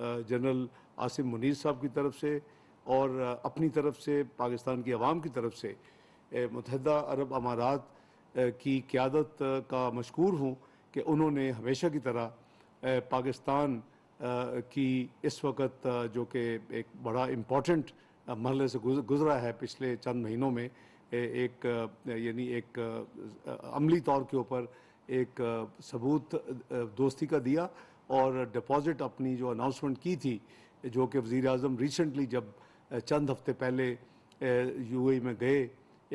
general Asim Munir साहब की तरफ से और अपनी तरफ से पाकिस्तान की आवाम की तरफ से मतहदा अरब अमारात की क्यादत का मशहूर हूँ कि उन्होंने हमेशा की तरह पाकिस्तान की इस वक्त जो कि एक बड़ा इम्पोर्टेंट मरल से गुजरा है पिछले चंद महीनों में एक यानी एक अमली तौर के ऊपर एक सबूत दोस्ती का दिया और डिपॉजिट अपनी जो अनाउंसमेंट की थी जो कि वज़ी अजम रिसेंटली जब चंद हफ्ते पहले यू e में गए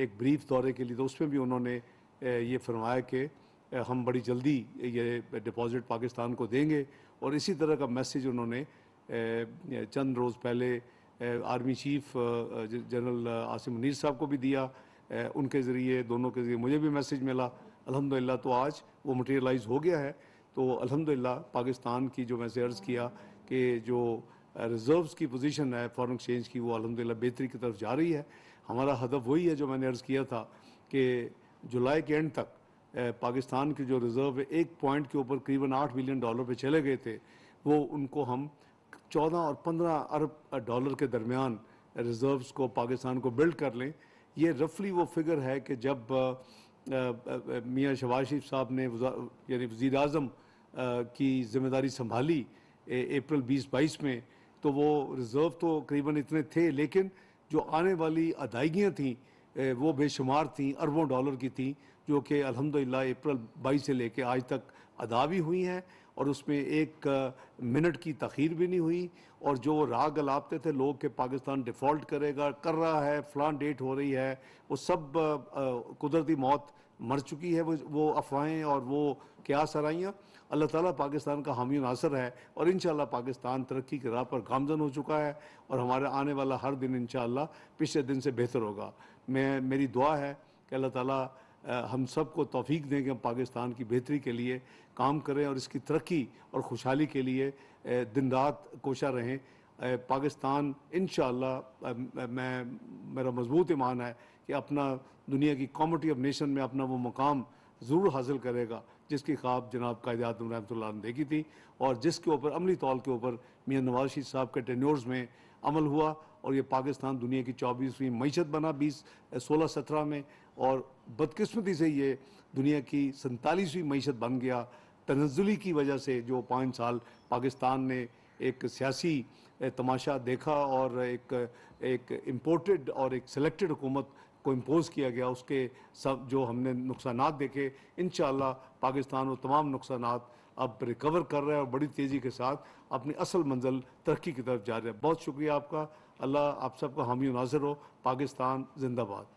एक ब्रीफ दौरे के लिए तो उसमें भी उन्होंने ये फरमाया कि हम बड़ी जल्दी ये डिपॉजिट पाकिस्तान को देंगे और इसी तरह का मैसेज उन्होंने चंद रोज़ पहले army chief general Asim Munir sahab को भी दिया उनके ज़रिए दोनों के ज़रिए मुझे भी मैसेज मिला अलहमदिल्ला तो आज वो मटेरियलाइज हो गया है तो अलहमदिल्ला पाकिस्तान की जो मैं अर्ज़ किया कि जो रिज़र्व्स की पोजीशन है फॉरेन एक्सचेंज की वो अलहमदिल्ला बेहतरी की तरफ जा रही है हमारा हदफ वही है जो मैंने अर्ज़ किया था कि जुलाई के एंड तक पाकिस्तान के जो रिज़र्व एक पॉइंट के ऊपर करीबन आठ बिलियन डॉलर पर चले गए थे वो उनको हम चौदह और पंद्रह अरब डॉलर के दरमियान रिज़र्व्स को पाकिस्तान को बिल्ड कर लें ये रफली वो फिगर है कि जब मियाँ शबाज शरीफ साहब ने यानी वज़ी अजम की जिम्मेदारी संभाली अप्रैल बीस बाईस में तो वो रिज़र्व तो करीबन इतने थे लेकिन जो आने वाली अदायगियाँ थीं वो बेशुमार थीं अरबों डॉलर की थीं जो कि अलहमदिल्ला अप्रैल 22 से लेके आज तक अदा भी हुई हैं और उसमें एक मिनट की तखीर भी नहीं हुई और जो राग अलापते थे लोग के पाकिस्तान डिफ़ॉल्ट करेगा कर रहा है फ्लान डेट हो रही है वो सब कुदरती मौत मर चुकी है वो वो अफवाहें और वो क्या सराइयाँ अल्लाह ताला पाकिस्तान का हामी नासर है और इन पाकिस्तान तरक्की के राह पर गामजन हो चुका है और हमारा आने वाला हर दिन इन पिछले दिन से बेहतर होगा मैं मेरी दुआ है कि अल्लाह ताला हम सब को तोफ़ी दें कि हम पाकिस्तान की बेहतरी के लिए काम करें और इसकी तरक्की और खुशहाली के लिए दिन रात कोशा रहें पाकिस्तान इन मैं मेरा मजबूत ईमान है कि अपना दुनिया की कॉमटी ऑफ नेशन में अपना वो मकाम ज़रूर हासिल करेगा जिसकी ख्वाब जनाब कायद आजम रहमत ने देखी थी और जिसके ऊपर अमली तौल के ऊपर मियाँ नवाज शरीफ साहब के टेन्योर्स में अमल हुआ और ये पाकिस्तान दुनिया की चौबीसवीं मीशत बना बीस सोलह सत्रह में और बदकस्मती से ये दुनिया की सैंतालीसवीं मीशत बन गया तनजुली की वजह से जो पाँच साल पाकिस्तान ने एक सियासी तमाशा देखा और एक एक इम्पोर्टेड और एक सिलेक्टेड हुकूमत को इम्पोज़ किया गया उसके सब जो हमने नुकसान देखे इन पाकिस्तान वो तमाम नुकसान अब रिकवर कर रहे हैं और बड़ी तेज़ी के साथ अपनी असल मंजिल तरक्की की तरफ जा रहा है बहुत शुक्रिया आपका अल्लाह आप सबका हामी नाजर हो पाकिस्तान जिंदाबाद